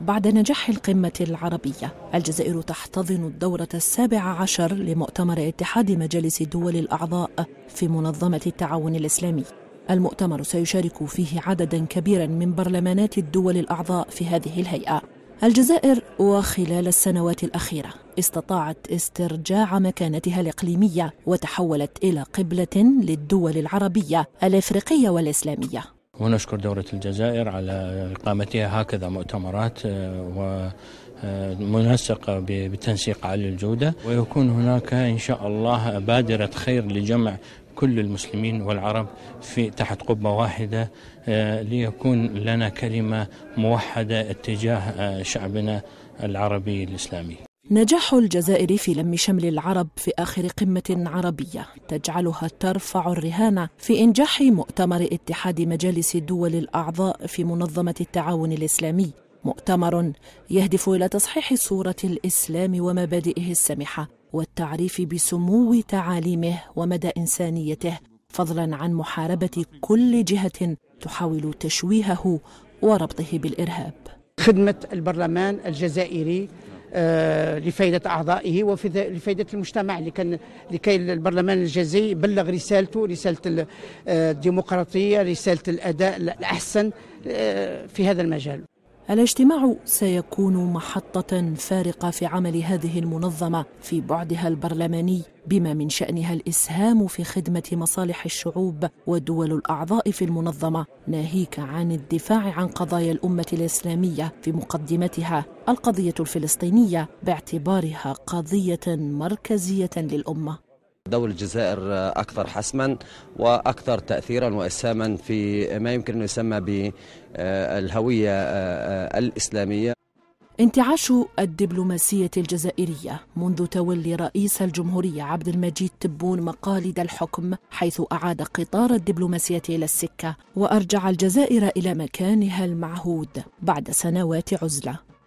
بعد نجاح القمة العربية الجزائر تحتضن الدورة السابعة عشر لمؤتمر اتحاد مجالس الدول الأعضاء في منظمة التعاون الإسلامي المؤتمر سيشارك فيه عددا كبيرا من برلمانات الدول الأعضاء في هذه الهيئة الجزائر وخلال السنوات الأخيرة استطاعت استرجاع مكانتها الإقليمية وتحولت إلى قبلة للدول العربية الإفريقية والإسلامية ونشكر دولة الجزائر على إقامتها هكذا مؤتمرات آه، و آه، منسقة بتنسيق عالي الجودة ويكون هناك إن شاء الله بادرة خير لجمع كل المسلمين والعرب في تحت قبة واحدة آه، ليكون لنا كلمة موحدة اتجاه شعبنا العربي الإسلامي نجاح الجزائر في لم شمل العرب في آخر قمة عربية تجعلها ترفع الرهان في إنجاح مؤتمر اتحاد مجالس الدول الأعضاء في منظمة التعاون الإسلامي مؤتمر يهدف إلى تصحيح صورة الإسلام ومبادئه السمحة والتعريف بسمو تعاليمه ومدى إنسانيته فضلا عن محاربة كل جهة تحاول تشويهه وربطه بالإرهاب خدمة البرلمان الجزائري آه، لفائده اعضائه ولفائده المجتمع كان لكي البرلمان الجزائري بلغ رسالته رساله آه، الديمقراطيه رساله الاداء الاحسن آه، في هذا المجال الاجتماع سيكون محطة فارقة في عمل هذه المنظمة في بعدها البرلماني بما من شأنها الإسهام في خدمة مصالح الشعوب والدول الأعضاء في المنظمة ناهيك عن الدفاع عن قضايا الأمة الإسلامية في مقدمتها القضية الفلسطينية باعتبارها قضية مركزية للأمة دور الجزائر أكثر حسما وأكثر تأثيرا وإسهاما في ما يمكن أن يسمى بالهوية الإسلامية انتعاش الدبلوماسية الجزائرية منذ تولي رئيس الجمهورية عبد المجيد تبون مقاليد الحكم حيث أعاد قطار الدبلوماسية إلى السكة وأرجع الجزائر إلى مكانها المعهود بعد سنوات عزلة